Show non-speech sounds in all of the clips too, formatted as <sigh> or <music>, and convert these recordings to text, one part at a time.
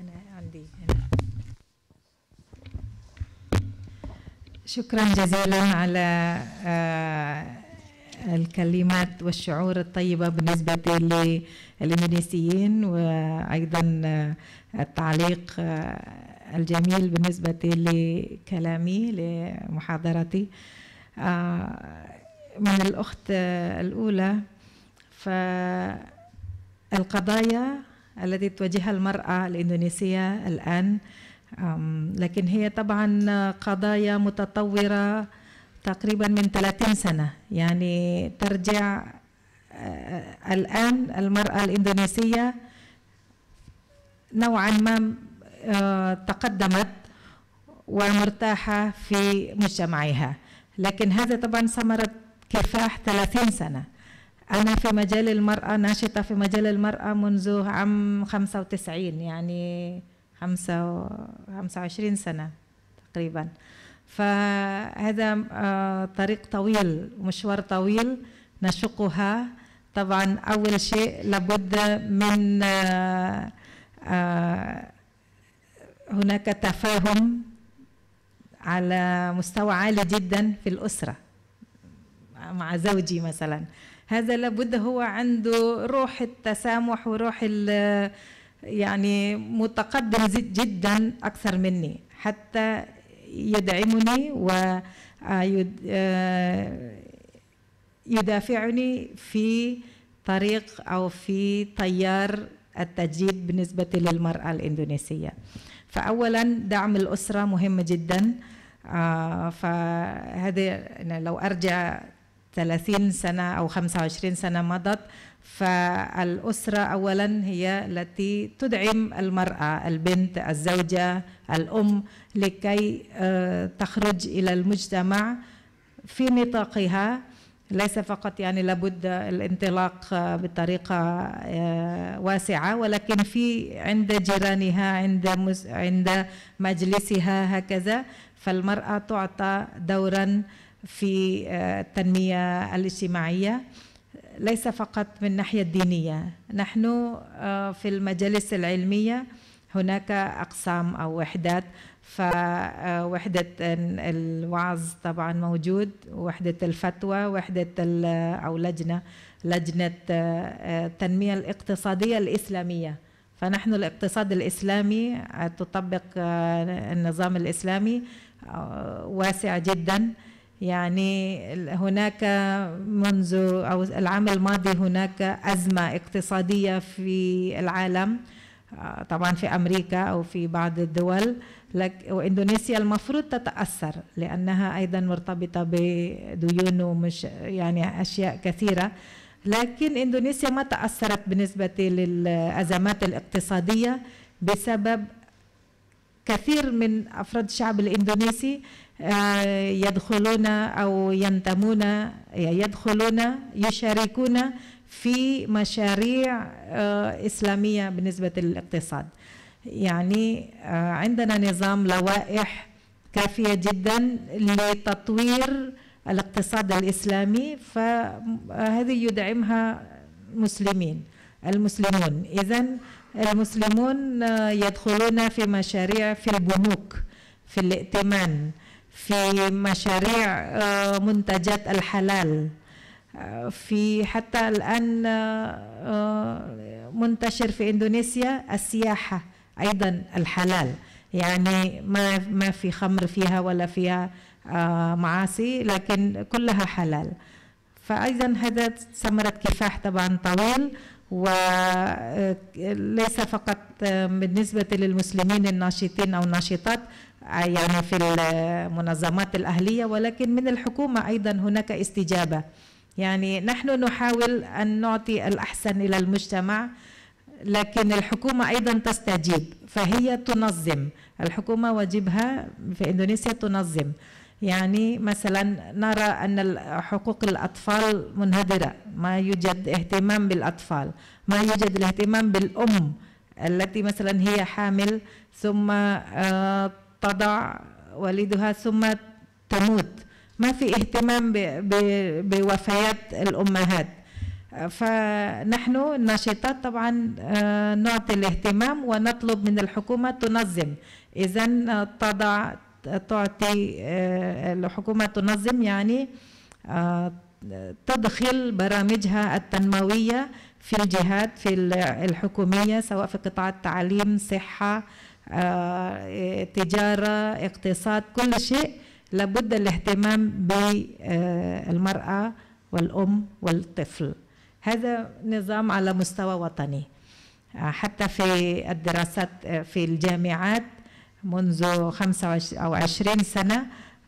أنا عندي هنا شكرا جزيلا على آه، الكلمات والشعور الطيبة بالنسبة للإندونيسيين وأيضا آه، التعليق آه، الجميل بالنسبة لكلامي لمحاضرتي من الأخت الأولى فالقضايا التي تواجهها المرأة الإندونيسية الآن لكن هي طبعا قضايا متطورة تقريبا من 30 سنة يعني ترجع الآن المرأة الإندونيسية نوعا ما تقدمت ومرتاحة في مجتمعها لكن هذا طبعا ثمرة كفاح 30 سنة أنا في مجال المرأة ناشطة في مجال المرأة منذ عام خمسة وتسعين يعني خمسة خمسة وعشرين سنة تقريبا فهذا آه، طريق طويل مشوار طويل نشقها طبعا أول شيء لابد من آه، آه، هناك تفاهم على مستوى عالي جدا في الأسرة مع زوجي مثلا هذا لابد هو عنده روح التسامح وروح يعني متقدم جدا أكثر مني حتى يدعمني و آه، آه، يدافعني في طريق أو في تيار التجديد بالنسبة للمرأة الإندونيسية فأولا دعم الأسرة مهم جدا آه، فهذه لو أرجع 30 سنة أو 25 سنة مضت فالأسرة أولا هي التي تدعم المرأة البنت الزوجة الأم لكي آه، تخرج إلى المجتمع في نطاقها ليس فقط يعني لابد الانطلاق آه، بطريقة آه، واسعة ولكن في عند جيرانها عند عند مجلسها هكذا فالمرأة تعطى دورا في آه، التنمية الاجتماعية ليس فقط من الناحية الدينية نحن آه، في المجالس العلمية هناك أقسام أو وحدات فوحدة آه، الوعظ طبعا موجود وحدة الفتوى وحدة أو لجنة لجنة التنمية الاقتصادية الإسلامية فنحن الاقتصاد الإسلامي تطبق النظام الإسلامي واسع جداً يعني هناك منذ أو العام الماضي هناك أزمة اقتصادية في العالم آه، طبعا في أمريكا أو في بعض الدول وإندونيسيا المفروض تتأثر لأنها أيضا مرتبطة بديون ومش يعني أشياء كثيرة لكن إندونيسيا ما تأثرت بالنسبة للأزمات الاقتصادية بسبب كثير من أفراد الشعب الإندونيسي يدخلون أو ينتمون يدخلون يشاركون في مشاريع آه، إسلامية بالنسبة للاقتصاد يعني آه، عندنا نظام لوائح كافية جدا لتطوير الاقتصاد الإسلامي فهذه آه، يدعمها مسلمين المسلمون إذا المسلمون يدخلون في مشاريع في البنوك في الائتمان في مشاريع آه، منتجات الحلال آه، في حتى الآن آه، منتشر في إندونيسيا السياحة أيضا الحلال يعني ما ما في خمر فيها ولا فيها معاصي لكن كلها حلال فأيضا هذا ثمرة كفاح طبعا طويل وليس فقط بالنسبة للمسلمين الناشطين أو الناشطات آه، يعني في المنظمات الأهلية ولكن من الحكومة أيضا هناك استجابة يعني نحن نحاول أن نعطي الأحسن إلى المجتمع لكن الحكومة أيضا تستجيب فهي تنظم الحكومة واجبها في إندونيسيا تنظم يعني مثلا نرى أن حقوق الأطفال منهدرة ما يوجد اهتمام بالأطفال ما يوجد الاهتمام بالأم التي مثلا هي حامل ثم آه، تضع والدها ثم تموت ما في اهتمام بوفيات الامهات فنحن الناشطات طبعا آه، نعطي الاهتمام ونطلب من الحكومه تنظم اذا تضع تعطي آه، الحكومه تنظم يعني آه، تدخل برامجها التنمويه في الجهات في الحكوميه سواء في قطاع التعليم صحه آه، تجارة اقتصاد كل شيء لابد الاهتمام بالمرأة والأم والطفل هذا نظام على مستوى وطني آه، حتى في الدراسات آه، في الجامعات منذ 25 أو 20 سنة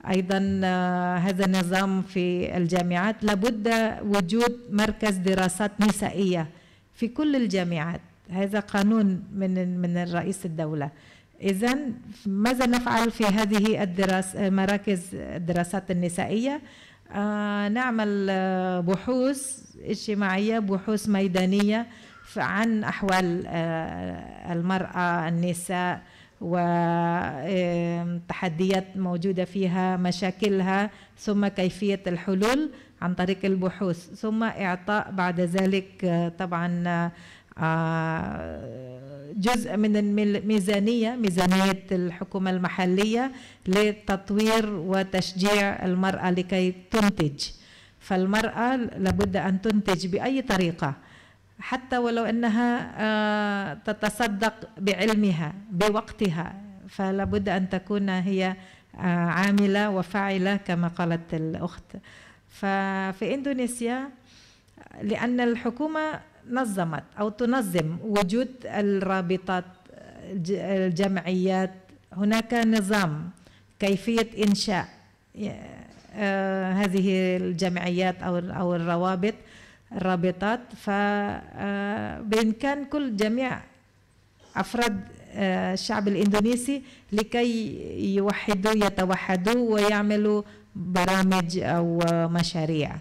أيضا هذا النظام في الجامعات لابد وجود مركز دراسات نسائية في كل الجامعات هذا قانون من من رئيس الدولة إذا ماذا نفعل في هذه الدراس مراكز الدراسات النسائية؟ آه، نعمل آه، بحوث اجتماعية بحوث ميدانية عن أحوال آه، المرأة النساء وتحديات موجودة فيها مشاكلها ثم كيفية الحلول عن طريق البحوث ثم إعطاء بعد ذلك طبعا جزء من الميزانية ميزانية الحكومة المحلية لتطوير وتشجيع المرأة لكي تنتج فالمرأة لابد أن تنتج بأي طريقة حتى ولو أنها آه، تتصدق بعلمها بوقتها فلابد أن تكون هي آه، عاملة وفاعلة كما قالت الأخت ففي إندونيسيا لأن الحكومة نظمت أو تنظم وجود الرابطات الجمعيات هناك نظام كيفية إنشاء آه، هذه الجمعيات أو أو الروابط الرابطات فبإمكان آه، كل جميع أفراد آه، الشعب الإندونيسي لكي يوحدوا يتوحدوا ويعملوا برامج أو مشاريع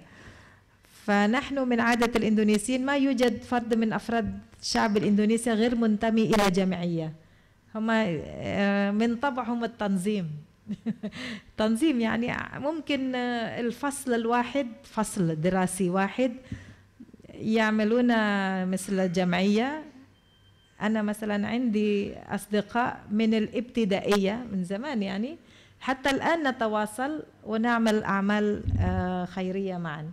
فنحن من عادة الإندونيسيين ما يوجد فرد من أفراد الشعب الإندونيسيا غير منتمي إلى جمعية هما آه، من طبعهم التنظيم <laughs> تنظيم يعني ممكن آه، الفصل الواحد فصل دراسي واحد يعملون مثل جمعية أنا مثلا عندي أصدقاء من الابتدائية من زمان يعني حتى الآن نتواصل ونعمل أعمال آه، خيرية معاً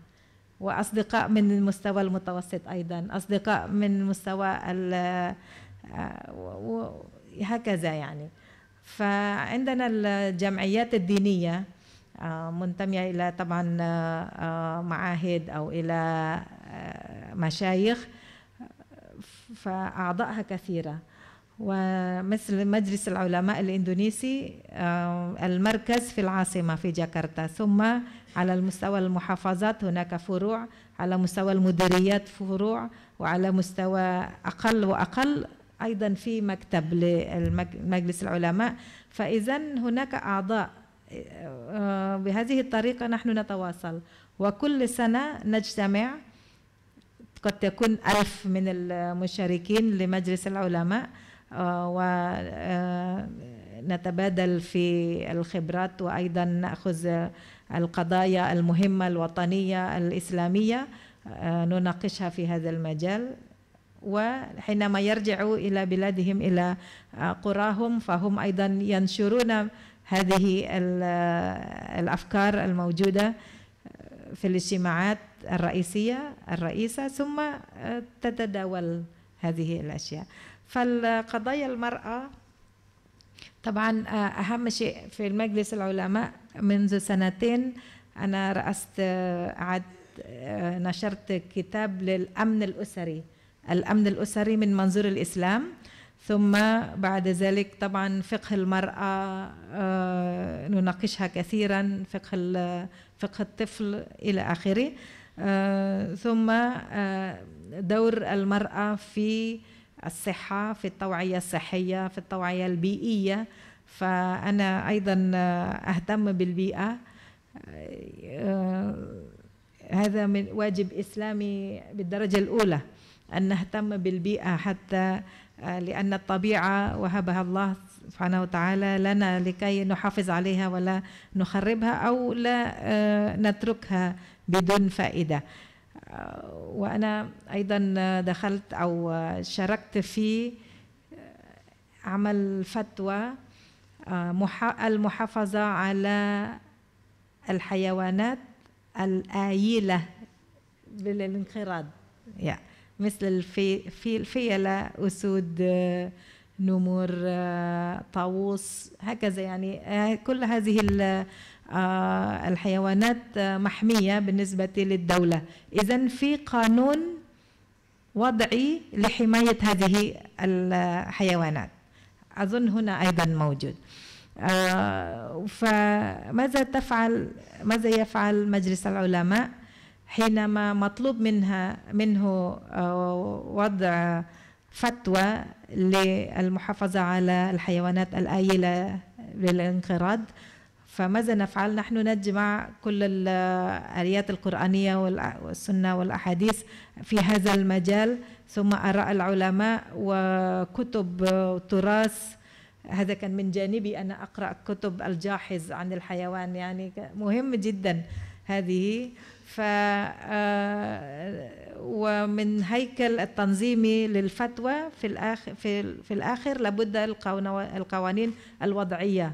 وأصدقاء من المستوى المتوسط أيضا أصدقاء من مستوى آه، هكذا يعني فعندنا الجمعيات الدينية آه، منتمية إلى طبعا آه، معاهد أو إلى مشايخ فأعضائها كثيرة ومثل مجلس العلماء الإندونيسي آه، المركز في العاصمة في جاكرتا ثم على المستوى المحافظات هناك فروع على مستوى المديريات فروع وعلى مستوى أقل وأقل أيضا في مكتب لمجلس العلماء فإذا هناك أعضاء آه، آه، بهذه الطريقة نحن نتواصل وكل سنة نجتمع قد تكون ألف من المشاركين لمجلس العلماء آه، ونتبادل آه، في الخبرات وأيضا نأخذ القضايا المهمة الوطنية الإسلامية آه، نناقشها في هذا المجال وحينما يرجعوا إلى بلادهم إلى قراهم فهم أيضا ينشرون هذه الأفكار الموجودة في الاجتماعات الرئيسية الرئيسة ثم تتداول هذه الأشياء فالقضايا المرأة طبعا آه، أهم شيء في المجلس العلماء منذ سنتين أنا رأست آه، عد آه، نشرت كتاب للأمن الأسري الأمن الأسري من منظور الإسلام ثم بعد ذلك طبعا فقه المرأة نناقشها كثيرا فقه فقه الطفل إلى آخره ثم دور المرأة في الصحة في التوعية الصحية في التوعية البيئية فأنا أيضا أهتم بالبيئة آه، هذا من واجب إسلامي بالدرجة الأولى أن نهتم بالبيئة حتى آه، لأن الطبيعة وهبها الله سبحانه وتعالى لنا لكي نحافظ عليها ولا نخربها أو لا آه، نتركها بدون فائدة وأنا أيضا دخلت أو شاركت في عمل فتوى المحافظة على الحيوانات الآيلة بالانقراض مثل الفيلة أسود نمور طاووس هكذا يعني آه، كل هذه آه، الحيوانات محمية بالنسبة للدولة إذا في قانون وضعي لحماية هذه الحيوانات أظن هنا أيضا موجود آه، فماذا تفعل ماذا يفعل مجلس العلماء حينما مطلوب منها منه آه، وضع فتوى للمحافظة على الحيوانات الآيلة للانقراض فماذا نفعل نحن نجمع كل الآيات القرآنية والسنة والأحاديث في هذا المجال ثم آراء العلماء وكتب تراث هذا كان من جانبي أنا أقرأ كتب الجاحظ عن الحيوان يعني مهم جدا هذه ف آه، ومن هيكل التنظيمي للفتوى في الآخر في, في الآخر لابد القوانين الوضعية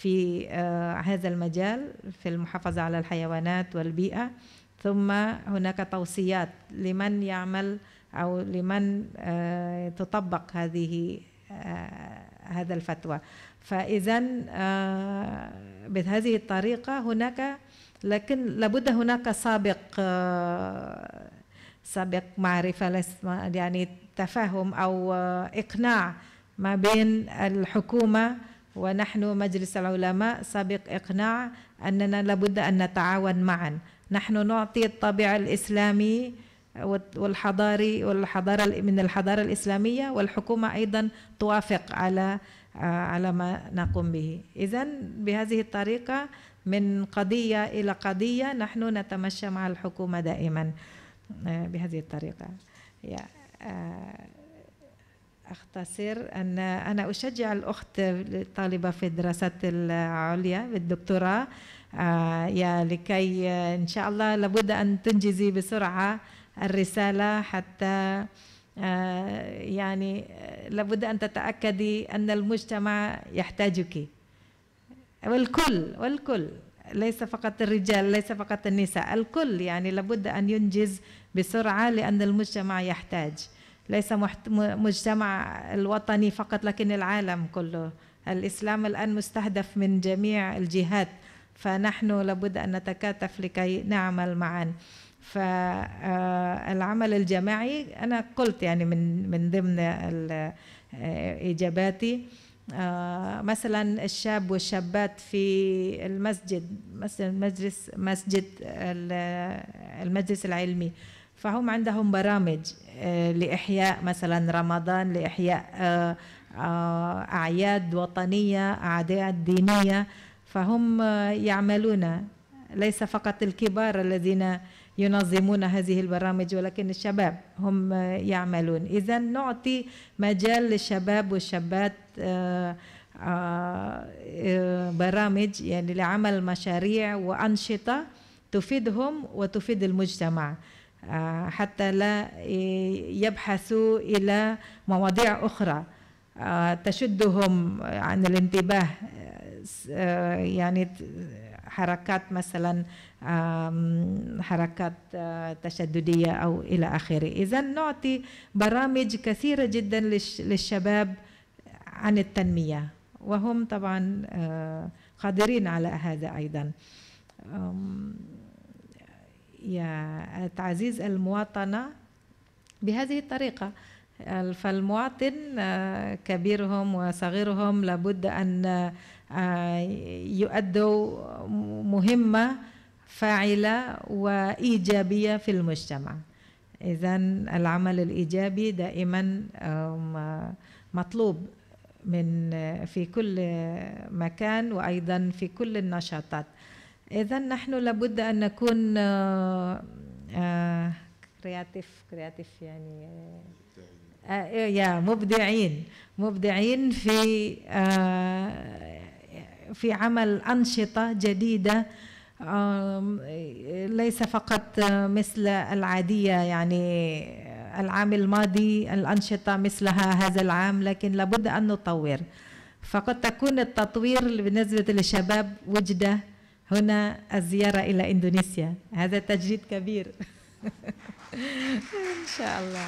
في آه، هذا المجال في المحافظة على الحيوانات والبيئة ثم هناك توصيات لمن يعمل أو لمن آه، تطبق هذه آه، هذا الفتوى فإذا بهذه الطريقة هناك لكن لابد هناك سابق سابق معرفة يعني تفاهم أو إقناع ما بين الحكومة ونحن مجلس العلماء سابق إقناع أننا لابد أن نتعاون معا نحن نعطي الطابع الإسلامي والحضاري والحضارة من الحضارة الإسلامية والحكومة أيضا توافق على آه، على ما نقوم به إذا بهذه الطريقة من قضية إلى قضية نحن نتمشى مع الحكومة دائما آه، بهذه الطريقة yeah. أختصر أن أنا أشجع الأخت الطالبة في الدراسات العليا بالدكتوراه آه، يا لكي إن شاء الله لابد أن تنجزي بسرعة الرسالة حتى آه، يعني آه، لابد أن تتأكدي أن المجتمع يحتاجك والكل والكل ليس فقط الرجال ليس فقط النساء الكل يعني لابد أن ينجز بسرعة لأن المجتمع يحتاج ليس مجتمع الوطني فقط لكن العالم كله الإسلام الآن مستهدف من جميع الجهات فنحن لابد أن نتكاتف لكي نعمل معا فالعمل آه، الجماعي أنا قلت يعني من, من ضمن آه، إجاباتي آه، مثلا الشاب والشابات في المسجد مثلا مجلس مسجد المجلس العلمي فهم عندهم برامج آه، لإحياء مثلا رمضان لإحياء آه، آه، أعياد وطنية أعياد دينية فهم يعملون ليس فقط الكبار الذين ينظمون هذه البرامج ولكن الشباب هم يعملون إذا نعطي مجال للشباب والشابات برامج يعني لعمل مشاريع وأنشطة تفيدهم وتفيد المجتمع آه، حتى لا يبحثوا إلى مواضيع أخرى آه، تشدهم عن الانتباه آه، يعني حركات مثلا حركات تشددية أو إلى آخره إذا نعطي برامج كثيرة جدا للشباب عن التنمية وهم طبعا قادرين على هذا أيضا تعزيز المواطنة بهذه الطريقة فالمواطن آه، كبيرهم وصغيرهم لابد أن آه، يؤدوا مهمة فاعلة وإيجابية في المجتمع إذا العمل الإيجابي دائما مطلوب من آه، في كل مكان وأيضا في كل النشاطات اذا نحن لابد ان نكون كرياتيف آه، كرياتيف آه، يعني آه، يا مبدعين مبدعين في في عمل انشطه جديده ليس فقط مثل العاديه يعني العام الماضي الانشطه مثلها هذا العام لكن لابد ان نطور فقد تكون التطوير بالنسبه للشباب وجده هنا الزيارة إلى إندونيسيا هذا تجديد كبير <laughs> إن شاء الله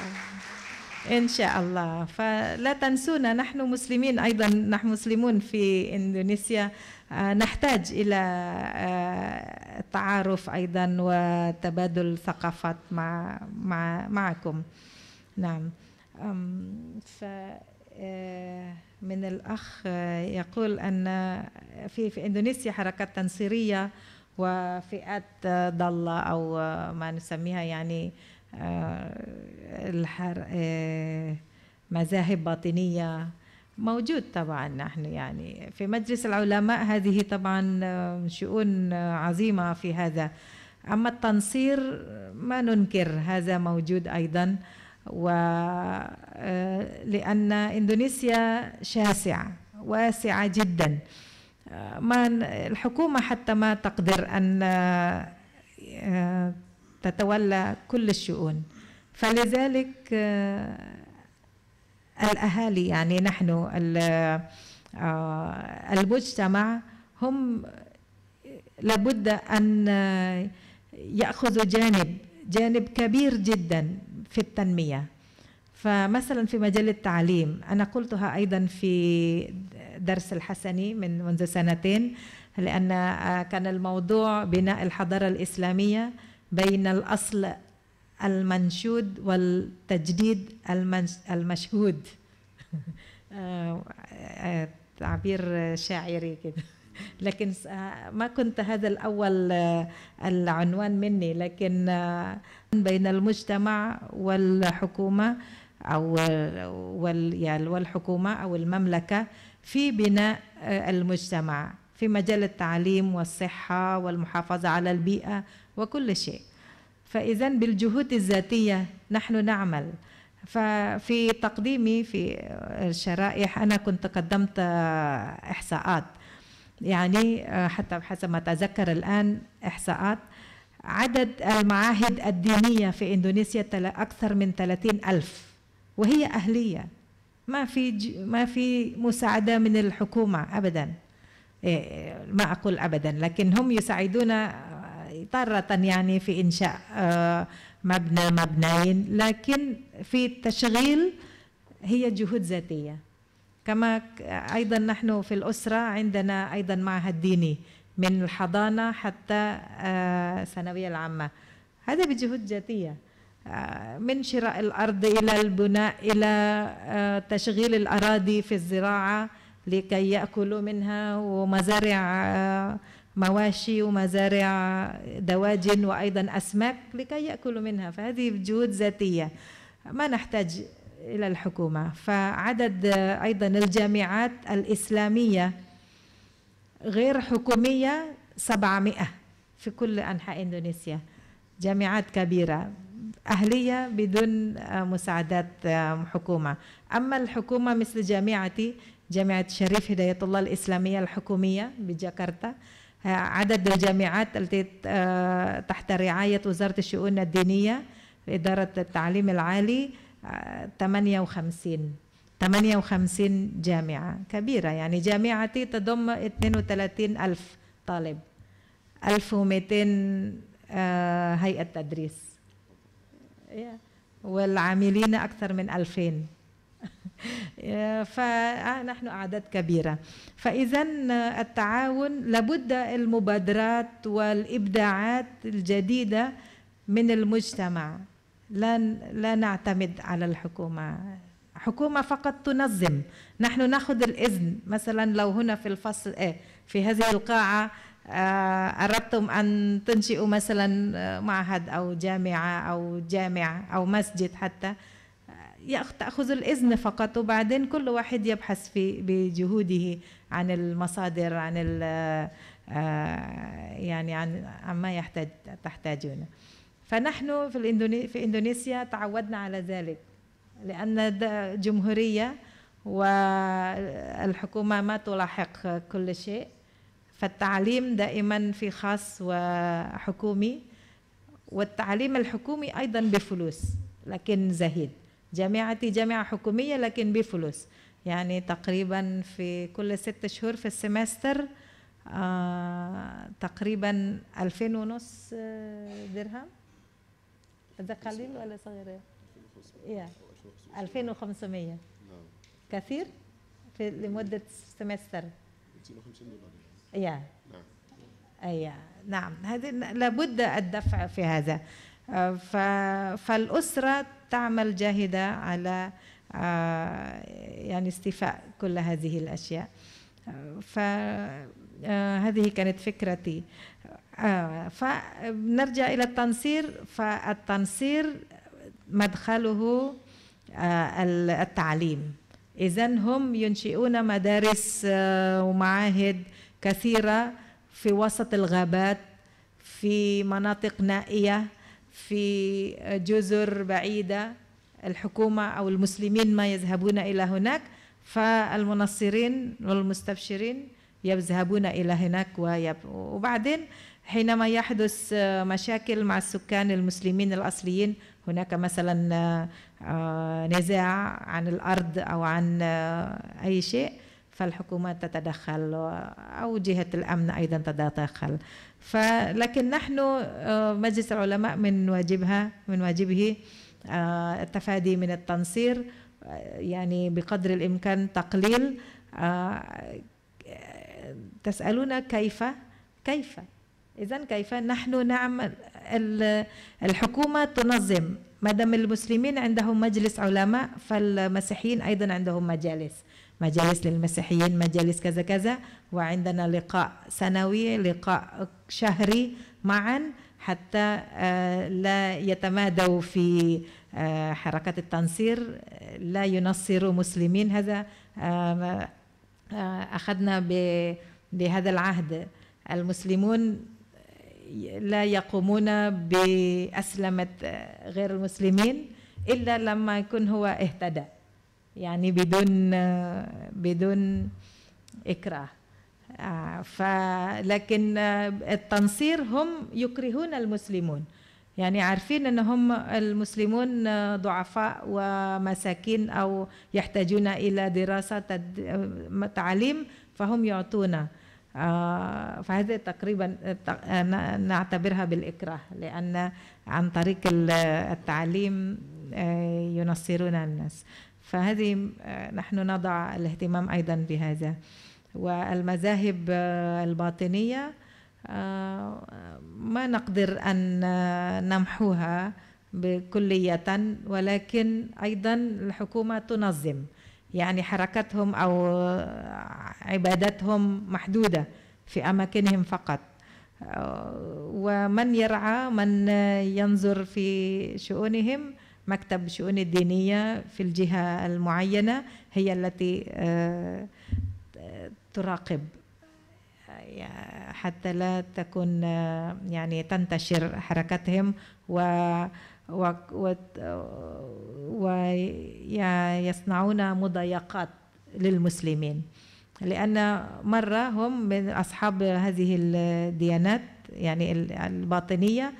إن شاء الله فلا تنسونا نحن مسلمين أيضا نحن مسلمون في إندونيسيا آه، نحتاج إلى آه، التعارف أيضا وتبادل ثقافات مع, مع معكم نعم ف آه، من الأخ آه، يقول أن في في إندونيسيا حركات تنصيرية وفئات ضالة أو ما نسميها يعني آه، الحر مذاهب باطنية موجود طبعا نحن يعني في مجلس العلماء هذه طبعا شؤون عظيمة في هذا أما التنصير ما ننكر هذا موجود أيضا ولأن آه، إندونيسيا شاسعة واسعة جدا آه، ما الحكومة حتى ما تقدر أن آه، تتولى كل الشؤون فلذلك الأهالي يعني نحن المجتمع هم لابد أن يأخذوا جانب جانب كبير جدا في التنمية فمثلا في مجال التعليم أنا قلتها أيضا في درس الحسني من منذ سنتين لأن آه، كان الموضوع بناء الحضارة الإسلامية بين الأصل المنشود والتجديد المشهود <laughs> آه، آه، تعبير شاعري كده <laughs> لكن ما كنت هذا الأول آه، العنوان مني لكن آه، بين المجتمع والحكومة أو آه، والحكومة أو المملكة في بناء المجتمع في مجال التعليم والصحة والمحافظة على البيئة وكل شيء فإذا بالجهود الذاتية نحن نعمل ففي تقديمي في الشرائح أنا كنت قدمت إحصاءات يعني آه، حتى بحسب ما أتذكر الآن إحصاءات عدد المعاهد الدينية في إندونيسيا أكثر من 30 ألف وهي أهلية ما في ما في مساعدة من الحكومة أبدا إيه، إيه، ما أقول أبدا لكن هم يساعدون آه، طارة يعني في إنشاء آه، مبنى مبنيين لكن في التشغيل هي جهود ذاتية كما ايضا نحن في الاسره عندنا ايضا معهد ديني من الحضانه حتى آه، الثانويه العامه هذا بجهود ذاتيه آه، من شراء الارض الى البناء الى آه، تشغيل الاراضي في الزراعه لكي ياكلوا منها ومزارع مواشي ومزارع دواجن وايضا اسماك لكي ياكلوا منها فهذه جهود ذاتيه ما نحتاج إلى الحكومة فعدد أيضا الجامعات الإسلامية غير حكومية 700 في كل أنحاء إندونيسيا جامعات كبيرة أهلية بدون مساعدات حكومة أما الحكومة مثل جامعتي جامعة شريف هداية الله الإسلامية الحكومية بجاكرتا عدد الجامعات التي تحت رعاية وزارة الشؤون الدينية إدارة التعليم العالي 58 58 جامعة كبيرة يعني جامعتي تضم 32 ألف طالب 1200 آه، هيئة تدريس والعاملين أكثر من 2000 <laughs> فنحن آه، أعداد كبيرة فإذا آه، التعاون لابد المبادرات والإبداعات الجديدة من المجتمع لا لا نعتمد على الحكومه حكومه فقط تنظم نحن ناخذ الاذن مثلا لو هنا في الفصل ايه في هذه القاعه آه، أردتم أن تنشئوا مثلا آه، معهد أو جامعة أو جامع أو مسجد حتى آه، تأخذ الإذن فقط وبعدين كل واحد يبحث في بجهوده عن المصادر عن يعني عن ما يحتاج تحتاجونه فنحن في, الإندوني... في إندونيسيا تعودنا على ذلك لأن جمهورية والحكومة ما تلاحق كل شيء فالتعليم دائما في خاص وحكومي والتعليم الحكومي أيضا بفلوس لكن زهيد جامعتي جامعة حكومية لكن بفلوس يعني تقريبا في كل ست شهور في السمستر آه تقريبا ألفين ونص درهم هذا قليل ولا صغير؟ 2500 2500 نعم كثير في لمدة سمستر 2500 دولار يا نعم أي أيوة. نعم هذه لابد الدفع في هذا آه، فالأسرة تعمل جاهدة على آه، يعني استيفاء كل هذه الأشياء آه، فهذه كانت فكرتي آه، فنرجع إلى التنصير فالتنصير مدخله آه، التعليم إذا هم ينشئون مدارس آه، ومعاهد كثيرة في وسط الغابات في مناطق نائية في جزر بعيدة الحكومة أو المسلمين ما يذهبون إلى هناك فالمنصرين والمستبشرين يذهبون إلى هناك وبعدين حينما يحدث مشاكل مع السكان المسلمين الأصليين هناك مثلا آه، نزاع عن الأرض أو عن آه، أي شيء فالحكومه تتدخل أو جهة الأمن أيضا تتدخل فلكن نحن آه، مجلس العلماء من واجبها من واجبه التفادي من التنصير يعني بقدر الإمكان تقليل تسألون كيف كيف إذا كيف نحن نعمل الحكومة تنظم ما دام المسلمين عندهم مجلس علماء فالمسيحيين أيضا عندهم مجالس مجالس للمسيحيين مجالس كذا كذا وعندنا لقاء سنوي لقاء شهري معا حتى آه، لا يتمادوا في آه، حركة التنصير لا ينصروا مسلمين هذا آه، أخذنا بهذا العهد المسلمون لا يقومون بأسلمة غير المسلمين إلا لما يكون هو اهتدى يعني بدون بدون إكراه آه، فلكن التنصير هم يكرهون المسلمون يعني عارفين ان هم المسلمون ضعفاء ومساكين او يحتاجون الى دراسه تعليم فهم يعطونا آه، فهذه تقريبا نعتبرها بالإكراه لأن عن طريق التعليم آه، ينصرون الناس فهذه آه، نحن نضع الاهتمام أيضا بهذا والمذاهب الباطنية ما نقدر أن نمحوها بكلية ولكن أيضا الحكومة تنظم يعني حركتهم أو عبادتهم محدودة في أماكنهم فقط ومن يرعى من ينظر في شؤونهم مكتب شؤون الدينية في الجهة المعينة هي التي آه، تراقب حتى لا تكون آه، يعني تنتشر حركتهم و ويصنعون مضايقات للمسلمين لأن مرة هم من أصحاب هذه الديانات يعني الباطنية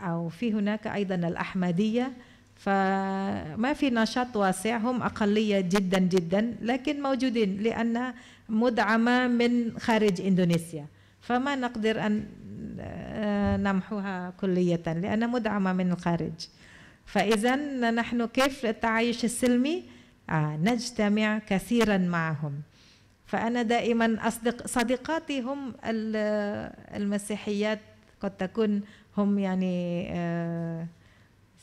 أو في هناك أيضا الأحمدية فما في نشاط واسع هم أقلية جدا جدا لكن موجودين لأن مدعمة من خارج إندونيسيا فما نقدر أن آه، نمحوها كلية لأنها مدعمة من الخارج فإذا نحن كيف التعايش السلمي آه نجتمع كثيرا معهم فأنا دائما أصدق صديقاتي هم المسيحيات قد تكون هم يعني آه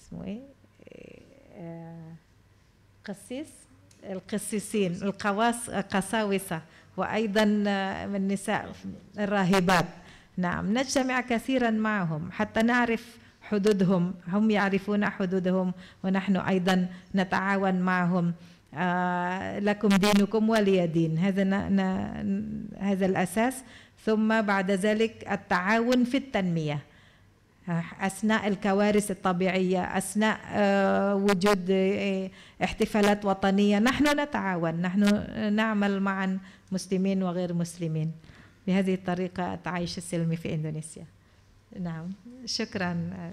اسمه إيه آه قسيس القسيسين القواس قساوسة وأيضا من النساء الراهبات نعم نجتمع كثيرا معهم حتى نعرف حدودهم هم يعرفون حدودهم ونحن أيضا نتعاون معهم آه لكم دينكم ولي دين هذا هذا الأساس ثم بعد ذلك التعاون في التنمية اثناء الكوارث الطبيعيه اثناء آه، وجود آه، احتفالات وطنيه نحن نتعاون نحن آه، نعمل معا مسلمين وغير مسلمين بهذه الطريقه التعايش السلمي في اندونيسيا نعم شكرا